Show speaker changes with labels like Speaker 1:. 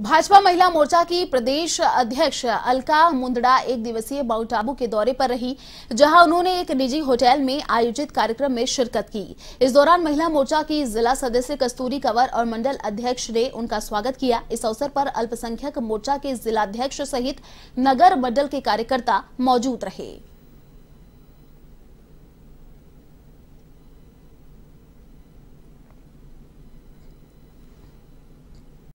Speaker 1: भाजपा महिला मोर्चा की प्रदेश अध्यक्ष अलका मुंदड़ा एक दिवसीय माउंट आबू के दौरे पर रही जहां उन्होंने एक निजी होटल में आयोजित कार्यक्रम में शिरकत की इस दौरान महिला मोर्चा की जिला सदस्य कस्तूरी कंवर और मंडल अध्यक्ष ने उनका स्वागत किया इस अवसर पर अल्पसंख्यक मोर्चा के जिलाध्यक्ष सहित नगर मंडल के कार्यकर्ता मौजूद रहे